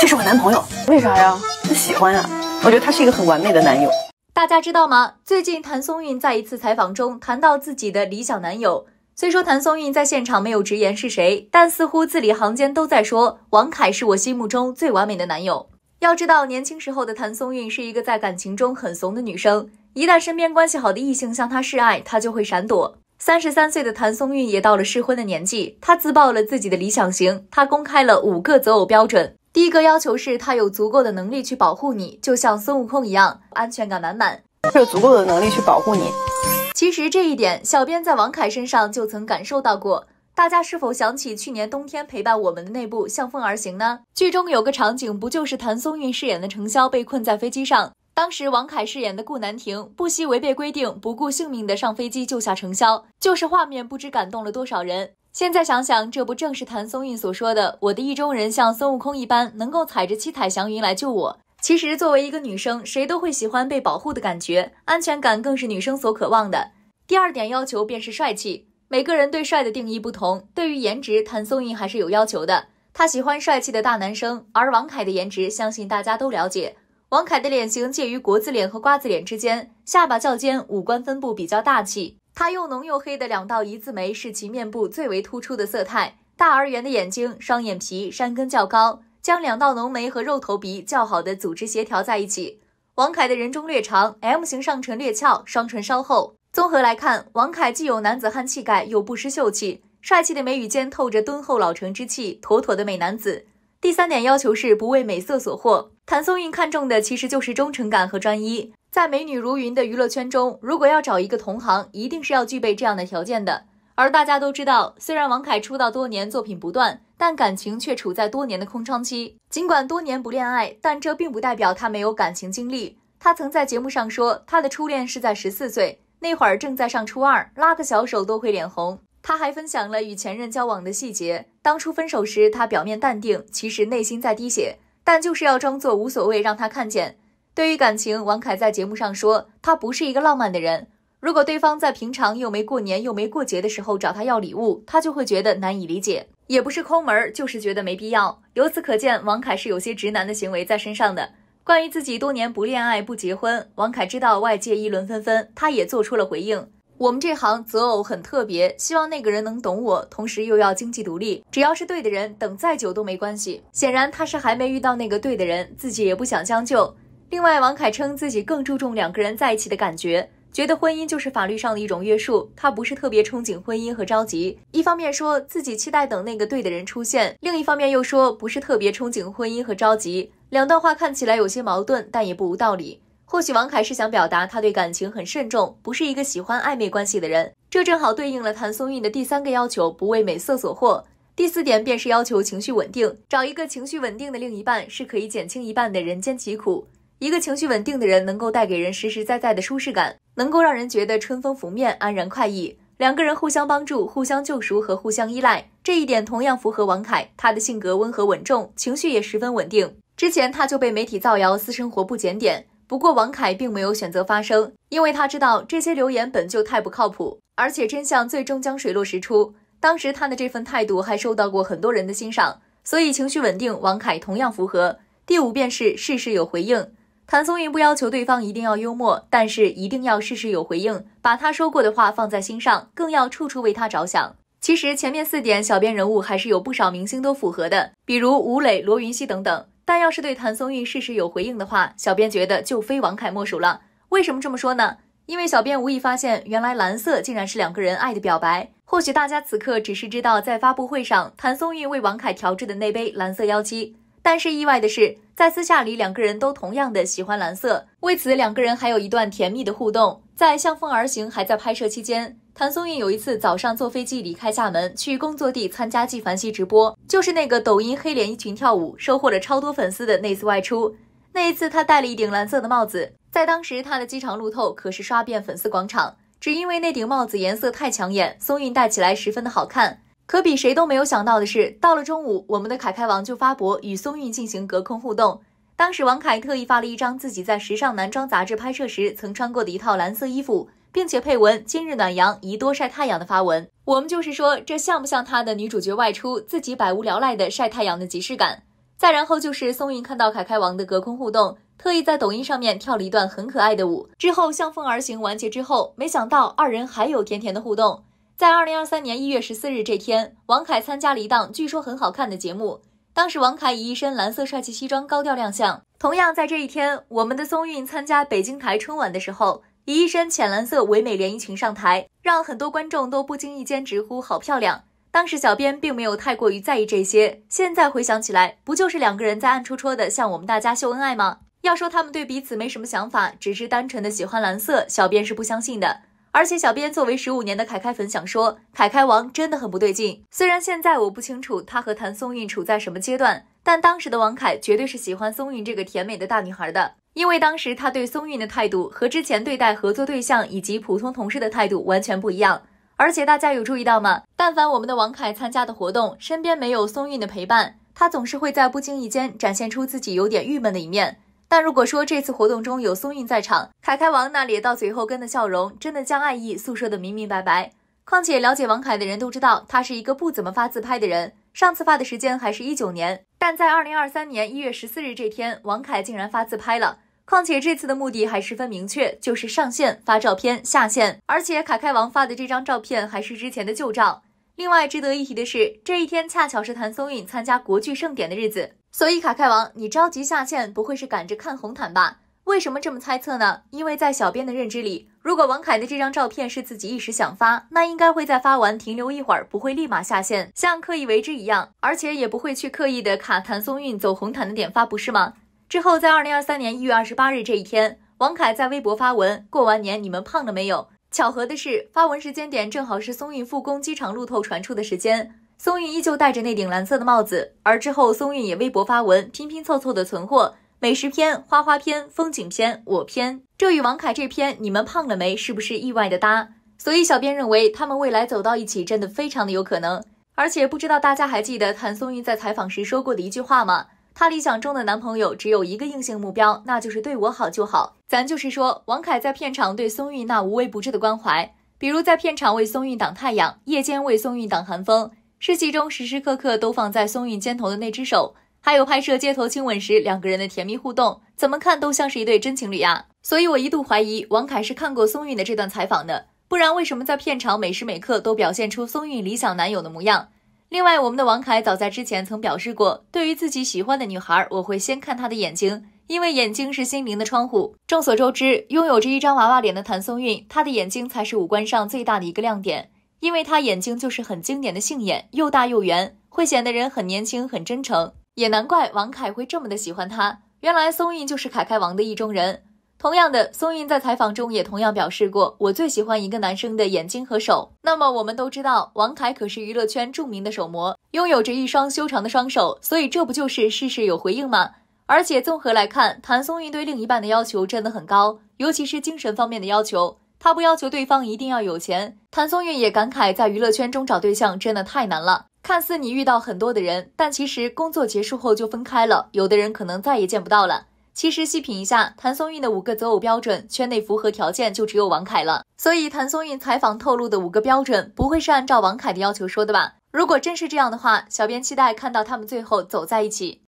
这是我男朋友，为啥呀？他喜欢呀，我觉得他是一个很完美的男友。大家知道吗？最近谭松韵在一次采访中谈到自己的理想男友，虽说谭松韵在现场没有直言是谁，但似乎字里行间都在说王凯是我心目中最完美的男友。要知道，年轻时候的谭松韵是一个在感情中很怂的女生，一旦身边关系好的异性向她示爱，她就会闪躲。三十三岁的谭松韵也到了适婚的年纪，她自曝了自己的理想型，她公开了五个择偶标准。第一个要求是他有足够的能力去保护你，就像孙悟空一样，安全感满满。他有足够的能力去保护你。其实这一点，小编在王凯身上就曾感受到过。大家是否想起去年冬天陪伴我们的那部《向风而行》呢？剧中有个场景，不就是谭松韵饰演的程潇被困在飞机上，当时王凯饰演的顾南亭不惜违背规定，不顾性命的上飞机救下程潇，就是画面不知感动了多少人。现在想想，这不正是谭松韵所说的“我的意中人像孙悟空一般，能够踩着七彩祥云来救我”？其实，作为一个女生，谁都会喜欢被保护的感觉，安全感更是女生所渴望的。第二点要求便是帅气。每个人对帅的定义不同，对于颜值，谭松韵还是有要求的。她喜欢帅气的大男生，而王凯的颜值，相信大家都了解。王凯的脸型介于国字脸和瓜子脸之间，下巴较尖，五官分布比较大气。他又浓又黑的两道一字眉是其面部最为突出的色态，大而圆的眼睛，双眼皮，山根较高，将两道浓眉和肉头鼻较好的组织协调在一起。王凯的人中略长，M 型上唇略翘，双唇稍厚。综合来看，王凯既有男子汉气概，又不失秀气，帅气的眉宇间透着敦厚老成之气，妥妥的美男子。第三点要求是不为美色所惑，谭松韵看重的其实就是忠诚感和专一。在美女如云的娱乐圈中，如果要找一个同行，一定是要具备这样的条件的。而大家都知道，虽然王凯出道多年，作品不断，但感情却处在多年的空窗期。尽管多年不恋爱，但这并不代表他没有感情经历。他曾在节目上说，他的初恋是在十四岁那会儿，正在上初二，拉个小手都会脸红。他还分享了与前任交往的细节，当初分手时，他表面淡定，其实内心在滴血，但就是要装作无所谓，让他看见。对于感情，王凯在节目上说，他不是一个浪漫的人。如果对方在平常又没过年又没过节的时候找他要礼物，他就会觉得难以理解，也不是抠门，就是觉得没必要。由此可见，王凯是有些直男的行为在身上的。关于自己多年不恋爱不结婚，王凯知道外界议论纷纷，他也做出了回应：我们这行择偶很特别，希望那个人能懂我，同时又要经济独立。只要是对的人，等再久都没关系。显然他是还没遇到那个对的人，自己也不想将就。另外，王凯称自己更注重两个人在一起的感觉，觉得婚姻就是法律上的一种约束，他不是特别憧憬婚姻和着急。一方面说自己期待等那个对的人出现，另一方面又说不是特别憧憬婚姻和着急。两段话看起来有些矛盾，但也不无道理。或许王凯是想表达他对感情很慎重，不是一个喜欢暧昧关系的人。这正好对应了谭松韵的第三个要求，不为美色所惑。第四点便是要求情绪稳定，找一个情绪稳定的另一半是可以减轻一半的人间疾苦。一个情绪稳定的人能够带给人实实在在的舒适感，能够让人觉得春风拂面，安然快意。两个人互相帮助、互相救赎和互相依赖，这一点同样符合王凯。他的性格温和稳重，情绪也十分稳定。之前他就被媒体造谣私生活不检点，不过王凯并没有选择发声，因为他知道这些留言本就太不靠谱，而且真相最终将水落石出。当时他的这份态度还受到过很多人的欣赏，所以情绪稳定，王凯同样符合。第五便是事事有回应。谭松韵不要求对方一定要幽默，但是一定要事事有回应，把她说过的话放在心上，更要处处为她着想。其实前面四点，小编人物还是有不少明星都符合的，比如吴磊、罗云熙等等。但要是对谭松韵事事有回应的话，小编觉得就非王凯莫属了。为什么这么说呢？因为小编无意发现，原来蓝色竟然是两个人爱的表白。或许大家此刻只是知道，在发布会上，谭松韵为王凯调制的那杯蓝色妖姬。但是意外的是，在私下里，两个人都同样的喜欢蓝色。为此，两个人还有一段甜蜜的互动。在《向风而行》还在拍摄期间，谭松韵有一次早上坐飞机离开厦门去工作地参加纪梵希直播，就是那个抖音黑连衣裙跳舞收获了超多粉丝的那次外出。那一次，她戴了一顶蓝色的帽子，在当时她的机场路透可是刷遍粉丝广场，只因为那顶帽子颜色太抢眼，松韵戴起来十分的好看。可比谁都没有想到的是，到了中午，我们的凯凯王就发博与松韵进行隔空互动。当时王凯特意发了一张自己在时尚男装杂志拍摄时曾穿过的一套蓝色衣服，并且配文“今日暖阳，宜多晒太阳”的发文。我们就是说，这像不像他的女主角外出自己百无聊赖的晒太阳的即视感？再然后就是松韵看到凯凯王的隔空互动，特意在抖音上面跳了一段很可爱的舞。之后向风而行完结之后，没想到二人还有甜甜的互动。在二零二三年一月十四日这天，王凯参加了一档据说很好看的节目。当时王凯以一身蓝色帅气西装高调亮相。同样在这一天，我们的松韵参加北京台春晚的时候，以一身浅蓝色唯美连衣裙上台，让很多观众都不经意间直呼好漂亮。当时小编并没有太过于在意这些，现在回想起来，不就是两个人在暗戳戳的向我们大家秀恩爱吗？要说他们对彼此没什么想法，只是单纯的喜欢蓝色，小编是不相信的。而且，小编作为十五年的凯凯粉，想说凯凯王真的很不对劲。虽然现在我不清楚他和谭松韵处在什么阶段，但当时的王凯绝对是喜欢松韵这个甜美的大女孩的。因为当时他对松韵的态度和之前对待合作对象以及普通同事的态度完全不一样。而且大家有注意到吗？但凡我们的王凯参加的活动，身边没有松韵的陪伴，他总是会在不经意间展现出自己有点郁闷的一面。但如果说这次活动中有松韵在场，凯凯王那咧到嘴后跟的笑容，真的将爱意诉说的明明白白。况且了解王凯的人都知道，他是一个不怎么发自拍的人，上次发的时间还是一九年，但在二零二三年一月十四日这天，王凯竟然发自拍了。况且这次的目的还十分明确，就是上线发照片，下线。而且凯凯王发的这张照片还是之前的旧照。另外值得一提的是，这一天恰巧是谭松韵参加国剧盛典的日子。所以，卡凯王，你着急下线，不会是赶着看红毯吧？为什么这么猜测呢？因为在小编的认知里，如果王凯的这张照片是自己一时想发，那应该会在发完停留一会儿，不会立马下线，像刻意为之一样，而且也不会去刻意的卡谭松韵走红毯的点发，不是吗？之后，在二零二三年一月二十八日这一天，王凯在微博发文：过完年你们胖了没有？巧合的是，发文时间点正好是松韵复工机场路透传出的时间。松韵依旧戴着那顶蓝色的帽子，而之后松韵也微博发文，拼拼凑凑的存货，美食篇、花花篇、风景篇、我篇，这与王凯这篇你们胖了没是不是意外的搭？所以小编认为他们未来走到一起真的非常的有可能。而且不知道大家还记得谭松韵在采访时说过的一句话吗？她理想中的男朋友只有一个硬性目标，那就是对我好就好。咱就是说，王凯在片场对松韵那无微不至的关怀，比如在片场为松韵挡太阳，夜间为松韵挡寒风。戏中时时刻刻都放在松韵肩头的那只手，还有拍摄街头亲吻时两个人的甜蜜互动，怎么看都像是一对真情侣啊！所以我一度怀疑王凯是看过松韵的这段采访的，不然为什么在片场每时每刻都表现出松韵理想男友的模样？另外，我们的王凯早在之前曾表示过，对于自己喜欢的女孩，我会先看她的眼睛，因为眼睛是心灵的窗户。众所周知，拥有着一张娃娃脸的谭松韵，她的眼睛才是五官上最大的一个亮点。因为他眼睛就是很经典的杏眼，又大又圆，会显得人很年轻、很真诚，也难怪王凯会这么的喜欢他。原来松韵就是凯凯王的意中人。同样的，松韵在采访中也同样表示过，我最喜欢一个男生的眼睛和手。那么我们都知道，王凯可是娱乐圈著名的手模，拥有着一双修长的双手，所以这不就是事事有回应吗？而且综合来看，谭松韵对另一半的要求真的很高，尤其是精神方面的要求。他不要求对方一定要有钱。谭松韵也感慨，在娱乐圈中找对象真的太难了。看似你遇到很多的人，但其实工作结束后就分开了，有的人可能再也见不到了。其实细品一下，谭松韵的五个择偶标准，圈内符合条件就只有王凯了。所以谭松韵采访透露的五个标准，不会是按照王凯的要求说的吧？如果真是这样的话，小编期待看到他们最后走在一起。